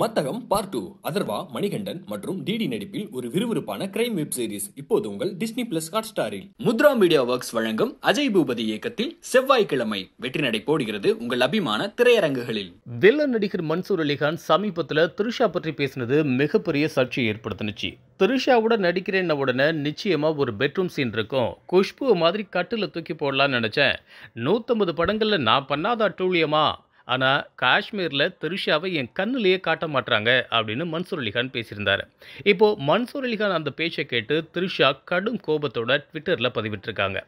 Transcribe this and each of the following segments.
மத்தகம் part two Atharvaa Manikandan மற்றும் DD நடிப்பில் ஒரு விறுவிறுப்பான கிரைம் வெப் சீரிஸ் இப்போது உங்கள் டிஸ்னி பிளஸ் ஹாட் ஸ்டாரில் முத்ரா மீடியா ஒர்க்ஸ் வழங்கும் அஜய் பூபதி இயக்கத்தில் செவ்வாய்க்கிழமை வெற்றி நடை போடுகிறது உங்கள் அபிமான திரையரங்குகளில் வில்லன் நடிகர் மன்சூர் அலிகான் சமீபத்தில் திருஷா பற்றி பேசினது மிகப்பெரிய சர்ச்சையை ஏற்படுத்தினுச்சு திருஷாவோட நடிக்கிறேன்ன உடனே நிச்சயமா ஒரு பெட்ரூம் சீன் இருக்கும் குஷ்பு மாதிரி கட்டில் தூக்கி போடலாம்னு நினைச்சேன் நூத்தம்பது படங்கள்ல நான் பண்ணாத அட்டூழியமா ஆனால் காஷ்மீரில் திரிஷாவை என் கண்ணிலேயே காட்ட மாட்டாங்க அப்படின்னு மன்சூர் அலிகான் பேசியிருந்தார் இப்போது மன்சூர் அலிகான் அந்த பேச்சை கேட்டு திருஷா கடும் கோபத்தோட ட்விட்டரில் பதிவிட்டிருக்காங்க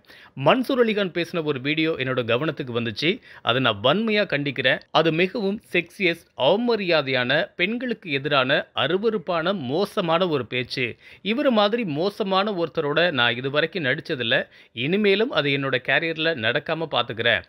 மன்சூர் அலிகான் பேசின ஒரு வீடியோ என்னோட கவனத்துக்கு வந்துச்சு அதை நான் வன்மையாக கண்டிக்கிறேன் அது மிகவும் செக்ஸியஸ் அவமரியாதையான பெண்களுக்கு எதிரான அருவறுப்பான மோசமான ஒரு பேச்சு இவர் மாதிரி மோசமான ஒருத்தரோட நான் இது வரைக்கும் நடித்ததில்லை இனிமேலும் அது என்னோட கேரியரில் நடக்காமல் பார்த்துக்கிறேன்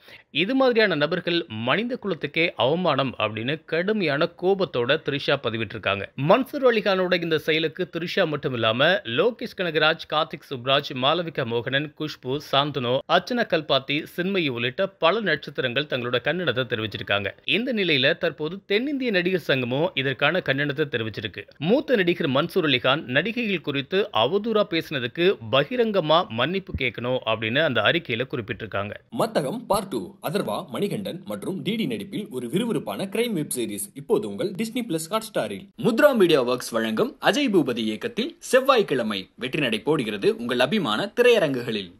இது மாதிரியான நபர்கள் மனித குல குடும்பத்துக்கே அவமானம் அப்படின்னு கடுமையான கோபத்தோட த்ரிஷா பதிவிட்டிருக்காங்க மன்சூர் அலிகானோட இந்த செயலுக்கு த்ரிஷா மட்டும் இல்லாம லோகேஷ் கனகராஜ் கார்த்திக் சுப்ராஜ் மாலவிகா மோகனன் குஷ்பு சாந்தனோ அர்ச்சனா கல்பாத்தி சின்மயி உள்ளிட்ட பல நட்சத்திரங்கள் தங்களோட கண்டனத்தை தெரிவிச்சிருக்காங்க இந்த நிலையில தற்போது தென்னிந்திய நடிகர் சங்கமும் இதற்கான கண்டனத்தை தெரிவிச்சிருக்கு மூத்த நடிகர் மன்சூர் அலிகான் நடிகைகள் குறித்து அவதூறா பேசினதுக்கு பகிரங்கமா மன்னிப்பு கேட்கணும் அப்படின்னு அந்த அறிக்கையில குறிப்பிட்டிருக்காங்க மத்தகம் பார்ட் டூ அதர்வா மணிகண்டன் மற்றும் டிடி நடிப்பு தயாரிப்பில் ஒரு விறுவிறுப்பான கிரைம் வெப் சீரிஸ் இப்போது உங்கள் டிஸ்னி பிளஸ் ஹாட் ஸ்டாரில் முத்ரா மீடியா ஒர்க்ஸ் வழங்கும் அஜய் பூபதி இயக்கத்தில் செவ்வாய்க்கிழமை வெற்றி நடை போடுகிறது உங்கள் அபிமான திரையரங்குகளில்